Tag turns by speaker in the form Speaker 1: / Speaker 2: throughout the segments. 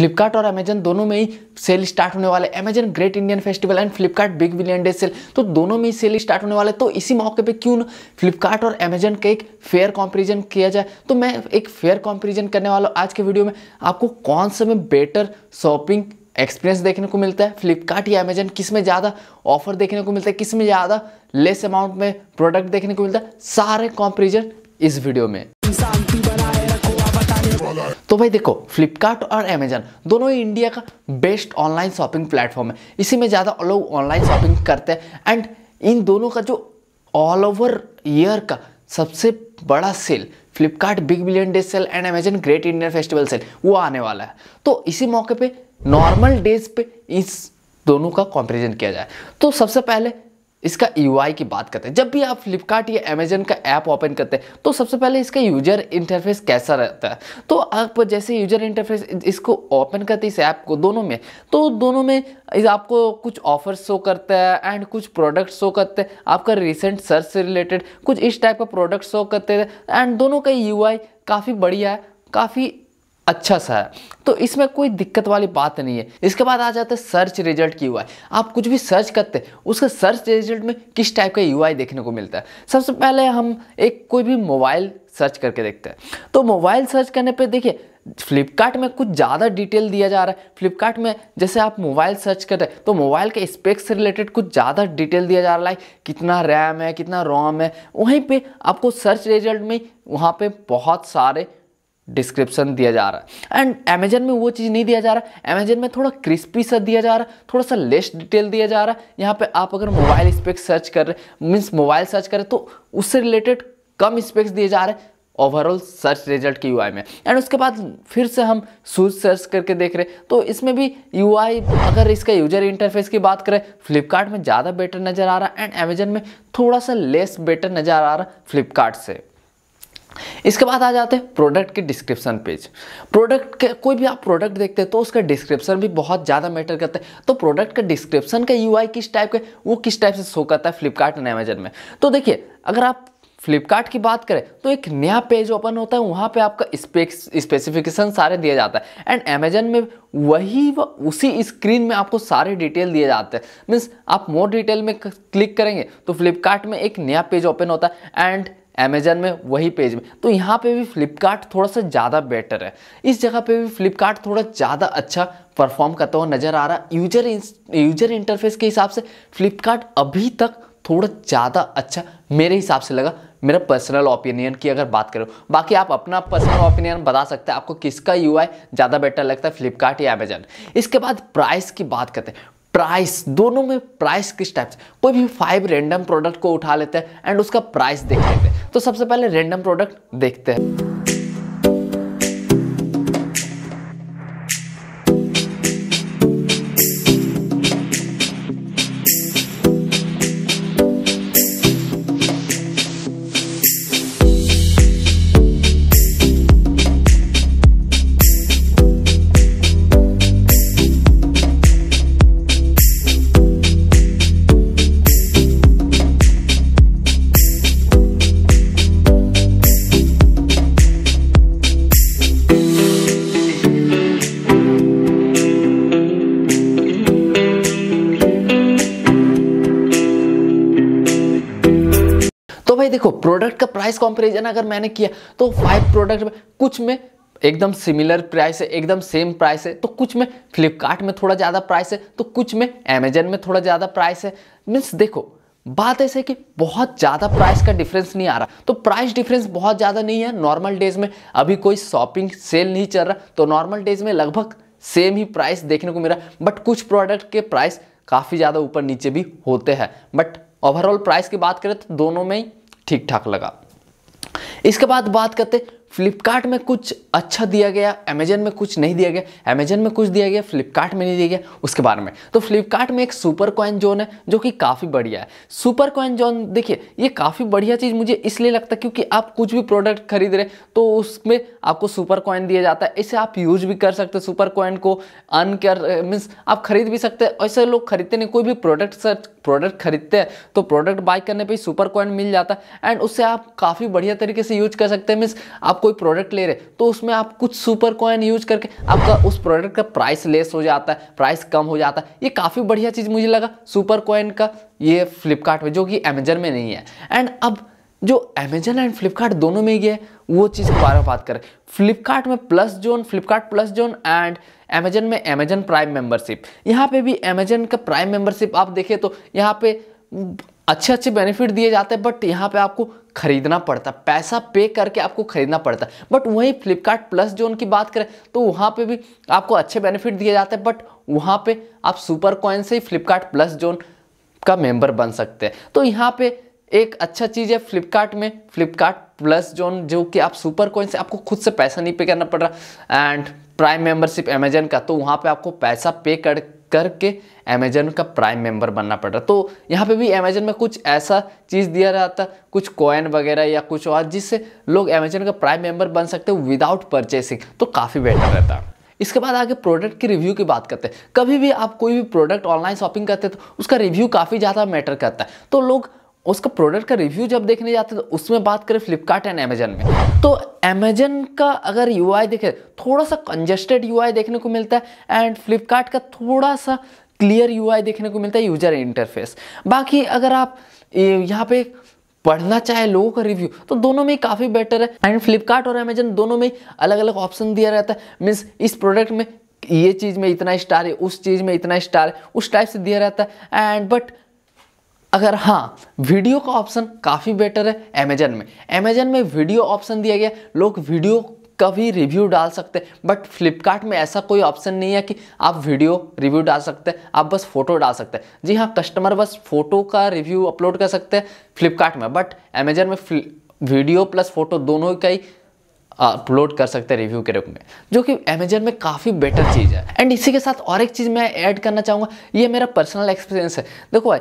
Speaker 1: फ्लिपकार्ट और अमेजन दोनों में ही सेल स्टार्ट होने वाले Amazon great Indian festival and Flipkart big billion day sale तो दोनों में ही सेल स्टार्ट होने वाले तो इसी मौके पर क्यों फ्लिपकार्ट और अमेजन का एक फेयर कॉम्पेरिजन किया जाए तो मैं एक फेयर कॉम्पेरिजन करने वाला आज के वीडियो में आपको कौन से में बेटर शॉपिंग एक्सपीरियंस देखने को मिलता है फ्लिपकार्ट या अमेजन किस में ज़्यादा ऑफर देखने को मिलता है किस में ज़्यादा लेस अमाउंट में प्रोडक्ट देखने को मिलता है सारे कॉम्पेरिजन इस वीडियो में तो भाई देखो फ्लिपकार्ट और अमेजन दोनों ही इंडिया का बेस्ट ऑनलाइन शॉपिंग प्लेटफॉर्म है इसी में ज़्यादा लोग ऑनलाइन शॉपिंग करते हैं एंड इन दोनों का जो ऑल ओवर ईयर का सबसे बड़ा sale Flipkart big billion day sale and Amazon great Indian festival sale वो आने वाला है तो इसी मौके पे नॉर्मल डेज पे इस दोनों का कंपैरिजन किया जाए तो सबसे पहले इसका यू e की बात करते हैं जब भी आप फ्लिपकार्ट या अमेजन का ऐप ओपन करते हैं तो सबसे पहले इसका यूजर इंटरफेस कैसा रहता है तो आप जैसे यूजर इंटरफेस इसको ओपन करते हैं इस ऐप को दोनों में तो दोनों में आपको कुछ ऑफर शो करता है एंड कुछ प्रोडक्ट शो करते हैं आपका रिसेंट सर्च से रिलेटेड कुछ इस टाइप का प्रोडक्ट शो करते हैं एंड दोनों का यू e काफ़ी बढ़िया है काफ़ी अच्छा सा है तो इसमें कोई दिक्कत वाली बात नहीं है इसके बाद आ जाते हैं सर्च रिजल्ट की यूआई आप कुछ भी सर्च करते हैं उसके सर्च रिजल्ट में किस टाइप का यूआई देखने को मिलता है सबसे पहले हम एक कोई भी मोबाइल सर्च करके देखते हैं तो मोबाइल सर्च करने पर देखिए फ्लिपकार्ट में कुछ ज़्यादा डिटेल दिया जा रहा है फ्लिपकार्ट में जैसे आप मोबाइल सर्च कर रहे हैं तो मोबाइल के स्पेक्स से रिलेटेड कुछ ज़्यादा डिटेल दिया जा रहा है कितना रैम है कितना रोम है वहीं पे आपको सर्च रिजल्ट में वहाँ पे बहुत सारे डिस्क्रिप्शन दिया जा रहा है एंड अमेजन में वो चीज़ नहीं दिया जा रहा अमेजन में थोड़ा क्रिस्पी सा दिया जा रहा थोड़ा सा लेस डिटेल दिया जा रहा है यहाँ पे आप अगर मोबाइल स्पेक्स सर्च कर रहे मीन्स मोबाइल सर्च करें तो उससे रिलेटेड कम स्पेक्स दिए जा रहे हैं ओवरऑल सर्च रिजल्ट की यूआई में एंड उसके बाद फिर से हम सूज सर्च करके देख रहे तो इसमें भी यूआई अगर इसका यूजर इंटरफेस की बात करें फ्लिपकार्ट में ज़्यादा बेटर नज़र आ रहा है एंड अमेजन में थोड़ा सा लेस बेटर नज़र आ रहा है फ्लिपकार्ट से इसके बाद आ जाते हैं प्रोडक्ट के डिस्क्रिप्शन पेज प्रोडक्ट के कोई भी आप प्रोडक्ट देखते हैं तो उसका डिस्क्रिप्शन भी बहुत ज़्यादा मैटर करता है तो प्रोडक्ट का डिस्क्रिप्शन का यू किस टाइप का वो किस टाइप से शो करता है फ्लिपकार्ट एंड अमेजन में तो देखिए अगर आप फ्लिपकार्ट की बात करें तो एक नया पेज ओपन होता है वहाँ पे आपका स्पेसिफिकेशन सारे दिया जाता है एंड अमेजन में वही व उसी स्क्रीन में आपको सारे डिटेल दिए जाते हैं मीन्स आप मोर डिटेल में क्लिक करेंगे तो फ्लिपकार्ट में एक नया पेज ओपन होता है एंड अमेजन में वही पेज में तो यहाँ पे भी फ्लिपकार्ट थोड़ा सा ज़्यादा बेटर है इस जगह पे भी फ्लिपकार्ट थोड़ा ज़्यादा अच्छा परफॉर्म करता हुआ नज़र आ रहा है यूजर यूजर इंटरफेस के हिसाब से फ्लिपकार्ट अभी तक थोड़ा ज़्यादा अच्छा मेरे हिसाब से लगा मेरा पर्सनल ओपिनियन की अगर बात करो बाकी आप अपना पर्सनल ओपिनियन बता सकते हैं आपको किसका यू ज़्यादा बेटर लगता है फ्लिपकार्ट या अमेजन इसके बाद प्राइस की बात करते हैं प्राइस दोनों में प्राइस किस टाइप से कोई भी फाइव रेंडम प्रोडक्ट को उठा लेते हैं एंड उसका प्राइस देख लेते हैं तो सबसे पहले रेंडम प्रोडक्ट देखते हैं प्रोडक्ट का प्राइस कंपैरिजन अगर मैंने किया तो फाइव प्रोडक्ट में कुछ में एकदम सिमिलर प्राइस है एकदम सेम प्राइस है तो कुछ में फ्लिपकार्ट में थोड़ा ज़्यादा प्राइस है तो कुछ में अमेजन में थोड़ा ज़्यादा प्राइस है मीन्स देखो बात ऐसे कि बहुत ज़्यादा प्राइस का डिफरेंस नहीं आ रहा तो प्राइस डिफरेंस बहुत ज़्यादा नहीं है नॉर्मल डेज में अभी कोई शॉपिंग सेल नहीं चल रहा तो नॉर्मल डेज में लगभग सेम ही प्राइस देखने को मिला बट कुछ प्रोडक्ट के प्राइस काफ़ी ज़्यादा ऊपर नीचे भी होते हैं बट ओवरऑल प्राइस की बात करें तो दोनों में ही ठीक ठाक लगा इसके बाद बात करते फ्लिपकार्ट में कुछ अच्छा दिया गया अमेजन में कुछ नहीं दिया गया अमेजन में कुछ दिया गया फ्लिपकार्ट में नहीं दिया गया उसके बारे में तो फ्लिपकार्ट में एक सुपर कॉइन जोन है जो कि काफ़ी बढ़िया है सुपर कॉइन जोन देखिए ये काफ़ी बढ़िया चीज़ मुझे इसलिए लगता है क्योंकि आप कुछ भी प्रोडक्ट खरीद रहे तो उसमें आपको सुपर कॉइन दिया जाता है इसे आप यूज भी कर सकते हो सुपर कॉइन को अर्न कर मीन्स आप खरीद भी सकते हैं ऐसे लोग खरीदते नहीं कोई भी प्रोडक्ट सर्च प्रोडक्ट खरीदते हैं तो प्रोडक्ट बाय करने पर सुपर कॉइन मिल जाता है एंड उससे आप काफ़ी बढ़िया तरीके से यूज कर सकते हैं मीन्स आप कोई प्रोडक्ट ले रहे तो उसमें आप कुछ सुपर कॉइन यूज करके आपका उस प्रोडक्ट का प्राइस लेस हो जाता है प्राइस कम हो जाता है ये काफ़ी बढ़िया चीज़ मुझे लगा सुपर कॉइन का ये फ्लिपकार्ट में जो कि अमेजन में नहीं है एंड अब जो अमेजन एंड फ्लिपकार्ट दोनों में ही है वो चीज़ के बारे में बात करें फ्लिपकार्ट में plus zone Flipkart plus zone and Amazon में अमेजन प्राइम मेंबरशिप यहाँ पे भी अमेजन का प्राइम मेंबरशिप आप देखें तो यहाँ पे अच्छे अच्छे बेनिफिट दिए जाते हैं बट यहाँ पे आपको खरीदना पड़ता है पैसा पे करके आपको खरीदना पड़ता है बट वहीं फ्लिपकार्ट प्लस जो उनकी बात करें तो वहाँ पे भी आपको अच्छे बेनिफिट दिए जाते हैं बट वहाँ पे आप सुपर कॉइन से ही फ्लिपकार्ट प्लस जोन का मेंबर बन सकते हैं तो यहाँ पे एक अच्छा चीज़ है फ्लिपकार्ट में फ्लिपकार्ट प्लस जोन जो कि आप सुपर कॉइन से आपको खुद से पैसा नहीं पे करना पड़ रहा एंड प्राइम मेंबरशिप अमेजन का तो वहाँ पे आपको पैसा पे कर करके अमेजन का प्राइम मेंबर बनना पड़ रहा तो यहाँ पे भी अमेजन में कुछ ऐसा चीज़ दिया रहता कुछ कॉइन वगैरह या कुछ और जिससे लोग अमेजन का प्राइम मेंबर बन सकते हैं विदाउट परचेसिंग तो काफ़ी बेटर रहता है इसके बाद आगे प्रोडक्ट की रिव्यू की बात करते हैं कभी भी आप कोई भी प्रोडक्ट ऑनलाइन शॉपिंग करते हैं तो उसका रिव्यू काफ़ी ज़्यादा मैटर करता है तो लोग उसका प्रोडक्ट का रिव्यू जब देखने जाते हैं तो उसमें बात करें फ्लिपकार्ट एंड अमेजन में तो अमेजन का अगर यू आई देखें थोड़ा सा कंजेस्टेड यू देखने को मिलता है एंड फ्लिपकार्ट का थोड़ा सा क्लियर यू देखने को मिलता है यूजर इंटरफेस बाकी अगर आप यहाँ पे पढ़ना चाहे लोगों का रिव्यू तो दोनों में काफ़ी बेटर है एंड फ्लिपकार्ट और अमेजन दोनों में अलग अलग ऑप्शन दिया रहता है मीन्स इस प्रोडक्ट में ये चीज़ में इतना स्टार है उस चीज़ में इतना स्टार है उस टाइप से दिया रहता है एंड बट अगर हाँ वीडियो का ऑप्शन काफ़ी बेटर है अमेजन में अमेजन में वीडियो ऑप्शन दिया गया लोग वीडियो का भी रिव्यू डाल सकते हैं बट फ्लिपकार्ट में ऐसा कोई ऑप्शन नहीं है कि आप वीडियो रिव्यू डाल सकते हैं आप बस फोटो डाल सकते हैं जी हाँ कस्टमर बस फोटो का रिव्यू अपलोड कर सकते हैं फ्लिपकार्ट में बट अमेजन में वीडियो प्लस फोटो दोनों का ही अपलोड कर सकते हैं रिव्यू के रूप में जो कि अमेजन में काफ़ी बेटर चीज़ है एंड इसी के साथ और एक चीज़ मैं ऐड करना चाहूँगा ये मेरा पर्सनल एक्सपीरियंस है देखो भाई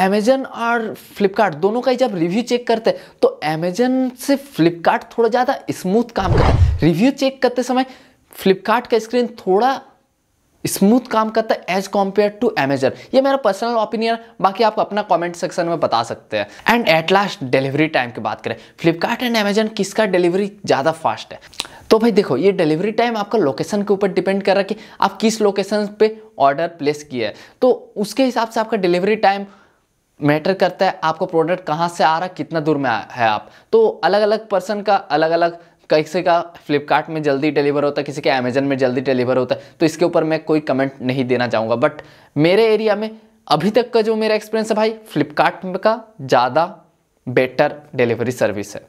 Speaker 1: अमेजन और फ्लिपकार्ट दोनों का ही जब रिव्यू चेक करते हैं तो अमेजन से फ्लिपकार्ट थोड़ा ज़्यादा स्मूथ काम करता है रिव्यू चेक करते समय फ्लिपकार्ट का स्क्रीन थोड़ा स्मूथ काम करता है एज कम्पेयर टू अमेजन ये मेरा पर्सनल ओपिनियन बाकी आप अपना कमेंट सेक्शन में बता सकते हैं and at last delivery time की बात करें फ्लिपकार्ट एंड अमेजन किसका डिलीवरी ज़्यादा फास्ट है तो भाई देखो ये डिलीवरी टाइम आपका लोकेशन के ऊपर डिपेंड कर रहा है कि आप किस लोकेशन पे ऑर्डर प्लेस किया है तो उसके हिसाब से आपका डिलीवरी टाइम मैटर करता है आपका प्रोडक्ट कहाँ से आ रहा है कितना दूर में है आप तो अलग अलग पर्सन का अलग अलग कैसे का फ्लिपकार्ट में जल्दी डिलीवर होता है किसी का अमेजन में जल्दी डिलीवर होता है तो इसके ऊपर मैं कोई कमेंट नहीं देना चाहूँगा बट मेरे एरिया में अभी तक का जो मेरा एक्सपीरियंस है भाई फ्लिपकार्ट का ज़्यादा बेटर डिलीवरी सर्विस है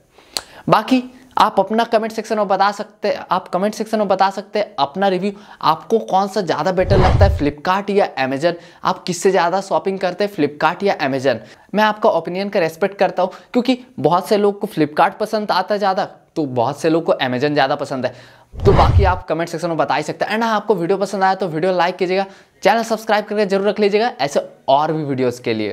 Speaker 1: बाकी आप अपना कमेंट सेक्शन में बता सकते हैं आप कमेंट सेक्शन में बता सकते हैं अपना रिव्यू आपको कौन सा ज़्यादा बेटर लगता है फ्लिपकार्ट या अमेजन आप किससे ज़्यादा शॉपिंग करते हैं फ्लिपकार्ट या अमेजन मैं आपका ओपिनियन का रेस्पेक्ट करता हूँ क्योंकि बहुत से लोग को फ्लिपकार्ट पसंद आता है ज़्यादा तो बहुत से लोग को अमेजन ज़्यादा पसंद है तो बाकी आप कमेंट सेक्शन में बता ही सकते हैं एंड हाँ, आपको वीडियो पसंद आया तो वीडियो लाइक कीजिएगा चैनल सब्सक्राइब करके जरूर रख लीजिएगा ऐसे और भी वीडियोज़ के लिए